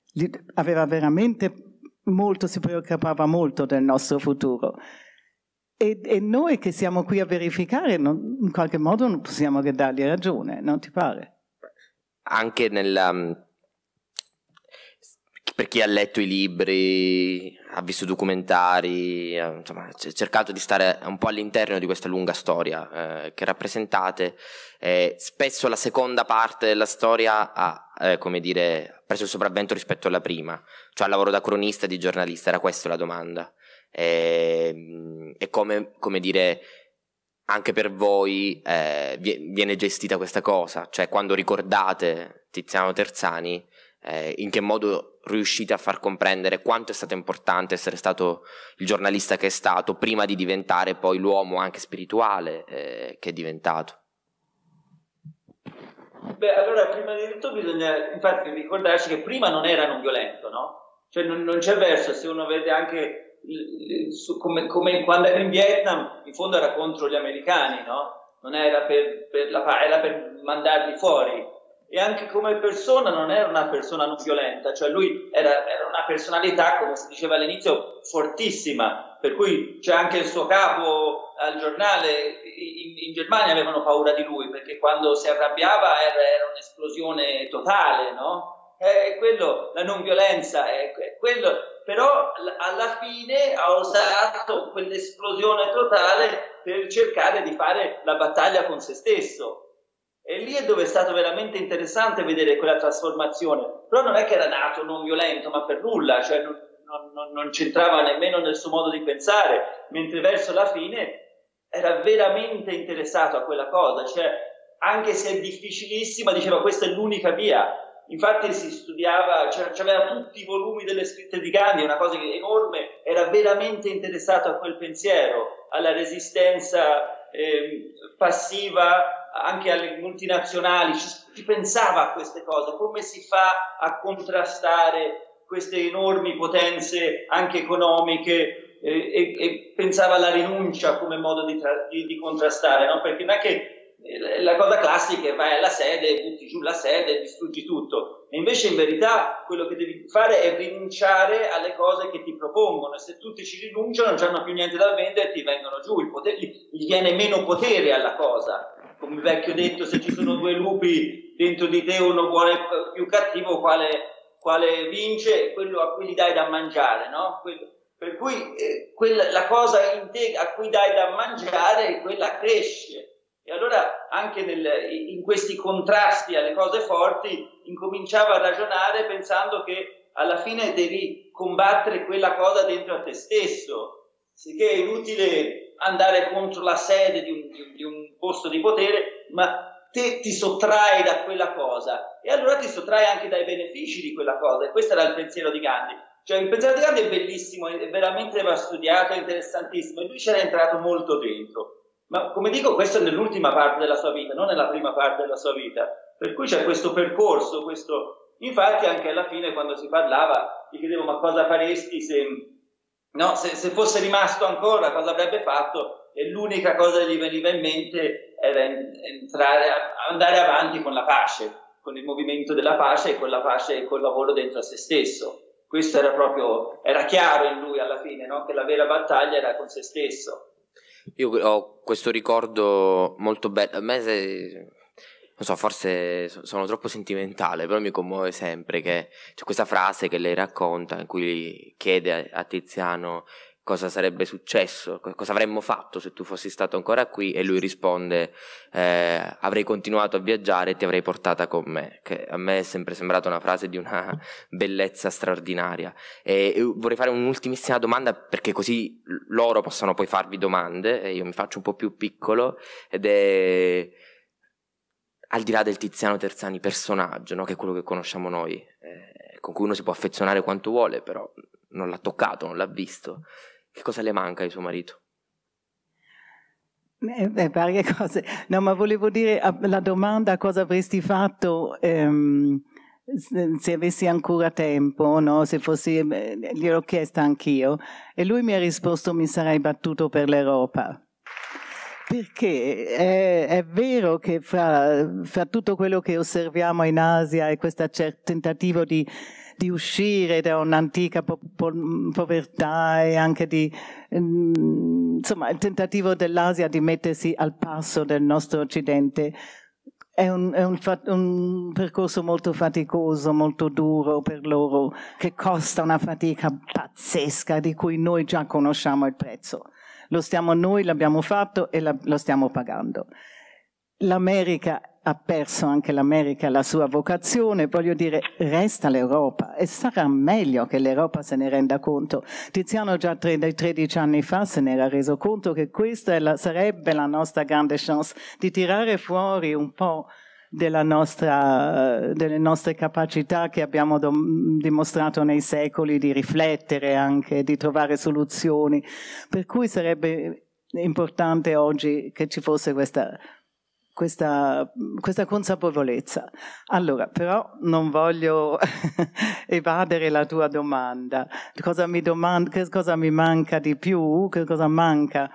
aveva veramente molto, si preoccupava molto del nostro futuro. E, e, noi che siamo qui a verificare, non, in qualche modo non possiamo che dargli ragione, non ti pare? Anche nella, per chi ha letto i libri, ha visto i documentari, ha, eh, insomma, ha cercato di stare un po' all'interno di questa lunga storia eh, che rappresentate. Eh, spesso la seconda parte della storia ha, eh, come dire, preso il sopravvento rispetto alla prima, cioè il lavoro da cronista e di giornalista, era questa la domanda. Ehm, e, come, come dire, anche per voi eh, viene gestita questa cosa, cioè quando ricordate Tiziano Terzani, eh, in che modo riuscite a far comprendere quanto è stato importante essere stato il giornalista che è stato prima di diventare poi l'uomo anche spirituale eh, che è diventato? Beh, allora prima di tutto bisogna infatti ricordarci che prima non era non violento, no? Cioè non, non c'è verso, se uno vede anche su, come, come, quando era in Vietnam, in fondo era contro gli americani, no? Non era per, per la era per mandarli fuori e anche come persona non era una persona non violenta, cioè lui era, era una personalità, come si diceva all'inizio, fortissima, per cui c'è anche il suo capo al giornale, in, in Germania avevano paura di lui perché quando si arrabbiava era, era un'esplosione totale, no? Eh, quello, la non violenza, è eh, quello, però alla fine ha usato quell'esplosione totale per cercare di fare la battaglia con se stesso e lì è dove è stato veramente interessante vedere quella trasformazione. Però non è che era nato non violento, ma per nulla, cioè non, non, non c'entrava nemmeno nel suo modo di pensare, mentre verso la fine era veramente interessato a quella cosa, cioè anche se è difficilissima, diceva questa è l'unica via. Infatti si studiava, c'aveva tutti i volumi delle scritte di Gandhi, una cosa enorme, era veramente interessato a quel pensiero, alla resistenza eh, passiva anche alle multinazionali, ci, si pensava a queste cose, come si fa a contrastare queste enormi potenze anche economiche eh, e, e, pensava alla rinuncia come modo di, tra, di, di contrastare, no? perché non è che eh, la cosa classica è vai alla sede, butti giù la sede e distruggi tutto. E invece in verità quello che devi fare è rinunciare alle cose che ti propongono. E se tutti ci rinunciano, non hanno più niente da vendere e ti vengono giù. Potere, gli viene meno potere alla cosa come il vecchio detto, se ci sono due lupi dentro di te, uno vuole eh, più cattivo, quale, quale vince, quello a cui gli dai da mangiare, no? Quello. Per cui eh, quella, la cosa in te a cui dai da mangiare, quella cresce. E allora anche nel, in questi contrasti alle cose forti incominciava a ragionare pensando che alla fine devi combattere quella cosa dentro a te stesso, sicché è inutile andare contro la sede di un, di un, posto di potere, ma te ti sottrae da quella cosa e allora ti sottrae anche dai benefici di quella cosa e questo era il pensiero di Gandhi. Cioè il pensiero di Gandhi è bellissimo, è veramente va studiato, è interessantissimo e lui c'era entrato molto dentro. Ma come dico, questo è nell'ultima parte della sua vita, non nella prima parte della sua vita. Per cui c'è questo percorso, questo... Infatti anche alla fine quando si parlava gli chiedevo ma cosa faresti se, no, se, se fosse rimasto ancora, cosa avrebbe fatto? e l'unica cosa che gli veniva in mente era entrare, andare avanti con la pace, con il movimento della pace e con la pace e col lavoro dentro a se stesso. Questo era proprio, era chiaro in lui alla fine, no? che la vera battaglia era con se stesso. Io ho questo ricordo molto bello, a me se, non so, forse sono troppo sentimentale, però mi commuove sempre che c'è questa frase che lei racconta in cui chiede a, a Tiziano cosa sarebbe successo, cosa avremmo fatto se tu fossi stato ancora qui e lui risponde eh, avrei continuato a viaggiare e ti avrei portata con me, che a me è sempre sembrata una frase di una bellezza straordinaria. E vorrei fare un'ultimissima domanda perché così loro possono poi farvi domande e io mi faccio un po' più piccolo ed è al di là del Tiziano Terzani personaggio, no? che è quello che conosciamo noi, eh, con cui uno si può affezionare quanto vuole, però non l'ha toccato, non l'ha visto. Che cosa le manca di suo marito? Eh, varie cose. No, ma volevo dire la domanda cosa avresti fatto ehm, se, avessi ancora tempo, no? se fossi, eh, gliel'ho chiesta anch'io e lui mi ha risposto mi sarei battuto per l'Europa. Perché è, eh, è, vero che fra, fra tutto quello che osserviamo in Asia e questo tentativo di di uscire da un'antica po- po- povertà e anche di, mm, insomma, il tentativo dell'Asia di mettersi al passo del nostro Occidente. È, un, è un, un, percorso molto faticoso, molto duro per loro, che costa una fatica pazzesca di cui noi già conosciamo il prezzo. Lo stiamo noi, l'abbiamo fatto e la, lo stiamo pagando. L'America ha perso anche l'America la sua vocazione, voglio dire, resta l'Europa e sarà meglio che l'Europa se ne renda conto. Tiziano già 13 anni fa se ne era reso conto che questa la, sarebbe la nostra grande chance di tirare fuori un po' Nostra, delle nostre capacità che abbiamo dimostrato nei secoli di riflettere anche, di trovare soluzioni. Per cui sarebbe importante oggi che ci fosse questa questa, questa, consapevolezza. Allora, però non voglio evadere la tua domanda. Cosa mi, domanda, che cosa mi manca di più? Che cosa manca?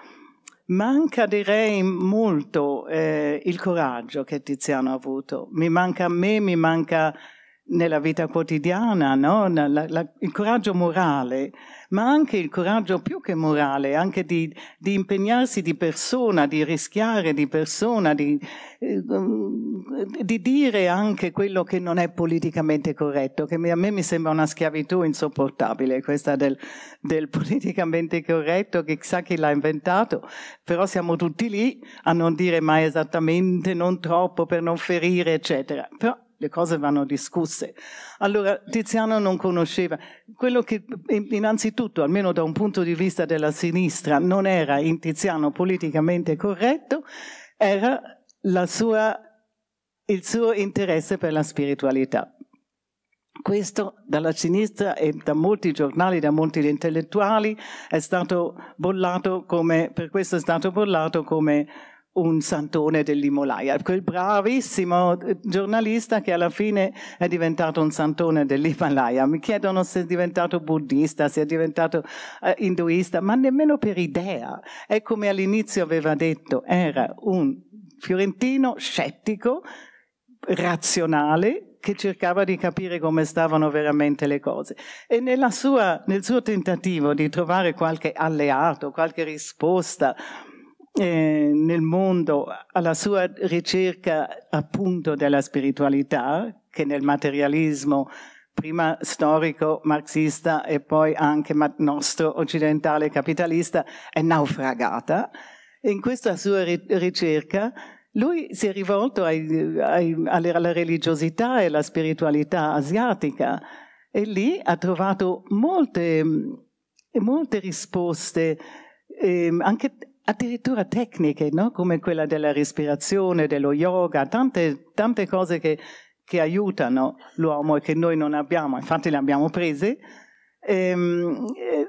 Manca, direi, molto eh, il coraggio che Tiziano ha avuto. Mi manca a me, mi manca nella vita quotidiana, no? la, la, il coraggio morale ma anche il coraggio più che morale, anche di, di impegnarsi di persona, di rischiare di persona, di, eh, di, dire anche quello che non è politicamente corretto, che a me mi sembra una schiavitù insopportabile questa del, del politicamente corretto, che chissà chi l'ha inventato, però siamo tutti lì a non dire mai esattamente, non troppo per non ferire, eccetera. Però le cose vanno discusse. Allora Tiziano non conosceva quello che innanzitutto, almeno da un punto di vista della sinistra, non era in Tiziano politicamente corretto, era sua, il suo interesse per la spiritualità. Questo dalla sinistra e da molti giornali, da molti intellettuali, è stato bollato come, per questo è stato bollato come un santone dell'Himalaya, quel bravissimo eh, giornalista che alla fine è diventato un santone dell'Himalaya. Mi chiedono se è diventato buddista, se è diventato eh, induista, ma nemmeno per idea. È come all'inizio aveva detto, era un fiorentino scettico, razionale, che cercava di capire come stavano veramente le cose. E sua, nel suo tentativo di trovare qualche alleato, qualche risposta, eh, nel mondo alla sua ricerca appunto della spiritualità, che nel materialismo prima storico marxista e poi anche nostro occidentale capitalista è naufragata. In questa sua ricerca lui si è rivolto ai, ai, alla religiosità e alla spiritualità asiatica e lì ha trovato molte, molte risposte, eh, anche addirittura tecniche, no? come quella della respirazione, dello yoga, tante, tante cose che, che, aiutano l'uomo e che noi non abbiamo, infatti le abbiamo prese, ehm, eh,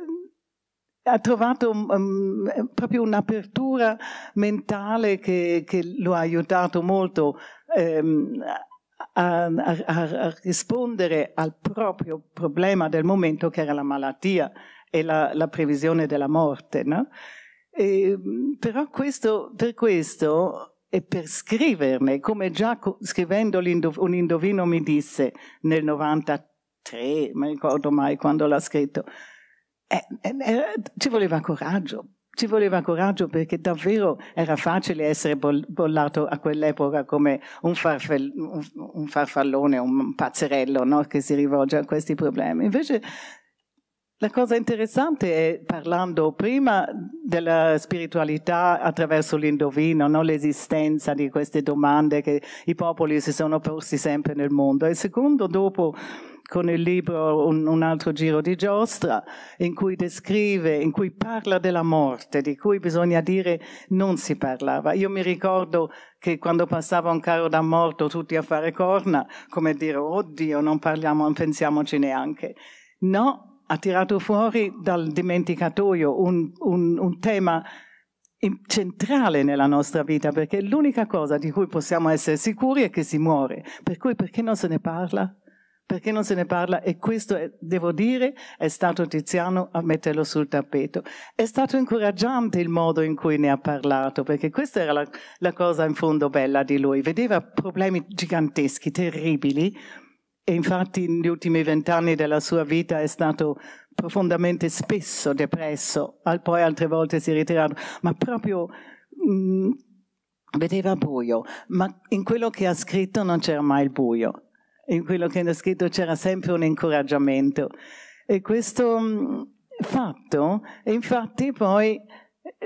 ha trovato um, proprio un'apertura mentale che, che, lo ha aiutato molto ehm, a, a, a rispondere al proprio problema del momento che era la malattia e la, la previsione della morte. No? Eh, però questo, per questo e per scriverne, come già scrivendo un indovino mi disse nel 93, non ricordo mai quando l'ha scritto, eh, eh, eh, ci voleva coraggio, ci voleva coraggio perché davvero era facile essere bollato a quell'epoca come un, farfell un farfallone, un pazzerello no? che si rivolge a questi problemi. Invece la cosa interessante è, parlando prima della spiritualità attraverso l'indovino, no? l'esistenza di queste domande che i popoli si sono posti sempre nel mondo, e secondo dopo con il libro un, un, altro giro di giostra in cui descrive, in cui parla della morte, di cui bisogna dire non si parlava. Io mi ricordo che quando passava un carro da morto tutti a fare corna, come dire, oddio, non parliamo, non pensiamoci neanche. No, ha tirato fuori dal dimenticatoio un, un, un tema centrale nella nostra vita, perché l'unica cosa di cui possiamo essere sicuri è che si muore. Per cui perché non se ne parla? Perché non se ne parla? E questo, è, devo dire, è stato Tiziano a metterlo sul tappeto. È stato incoraggiante il modo in cui ne ha parlato, perché questa era la, la cosa in fondo bella di lui. Vedeva problemi giganteschi, terribili, e infatti negli ultimi vent'anni della sua vita è stato profondamente spesso depresso, al, poi altre volte si è ritirato, ma proprio mh, mm, vedeva buio. Ma in quello che ha scritto non c'era mai il buio, in quello che ha scritto c'era sempre un incoraggiamento. E questo mh, mm, fatto, infatti poi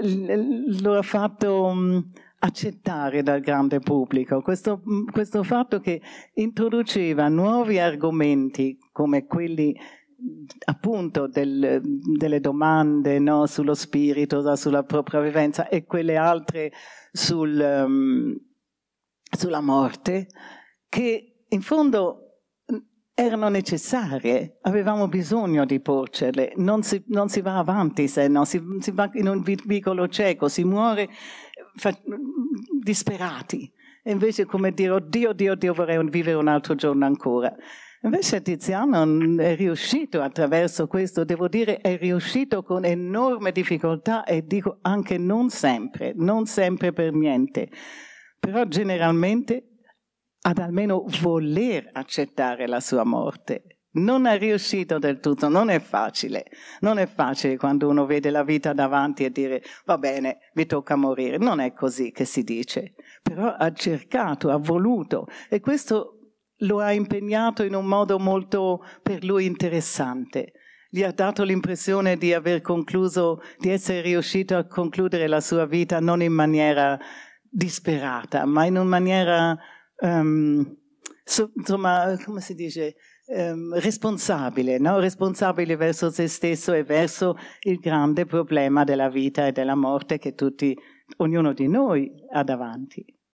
l- l- lo ha fatto... Mh, mm, accettare dal grande pubblico, questo, mm, questo fatto che introduceva nuovi argomenti come quelli mm, appunto del, delle domande no, sullo spirito, sulla propria vivenza e quelle altre sul, um, sulla morte, che in fondo erano necessarie, avevamo bisogno di porcele, non si, non si va avanti se no, si, si va in un vicolo cieco, si muore disperati. E invece come dire, oddio, Dio, Dio, vorrei vivere un altro giorno ancora. Invece Tiziano è riuscito attraverso questo, devo dire, è riuscito con enorme difficoltà e dico anche non sempre, non sempre per niente, però generalmente ad almeno voler accettare la sua morte non è riuscito del tutto, non è facile. Non è facile quando uno vede la vita davanti e dire va bene, mi tocca morire. Non è così che si dice. Però ha cercato, ha voluto e questo lo ha impegnato in un modo molto per lui interessante. Gli ha dato l'impressione di aver concluso, di essere riuscito a concludere la sua vita non in maniera disperata, ma in una maniera, um, so, insomma, come si dice, ehm, responsabile, no? responsabile verso se stesso e verso il grande problema della vita e della morte che tutti, ognuno di noi ha davanti.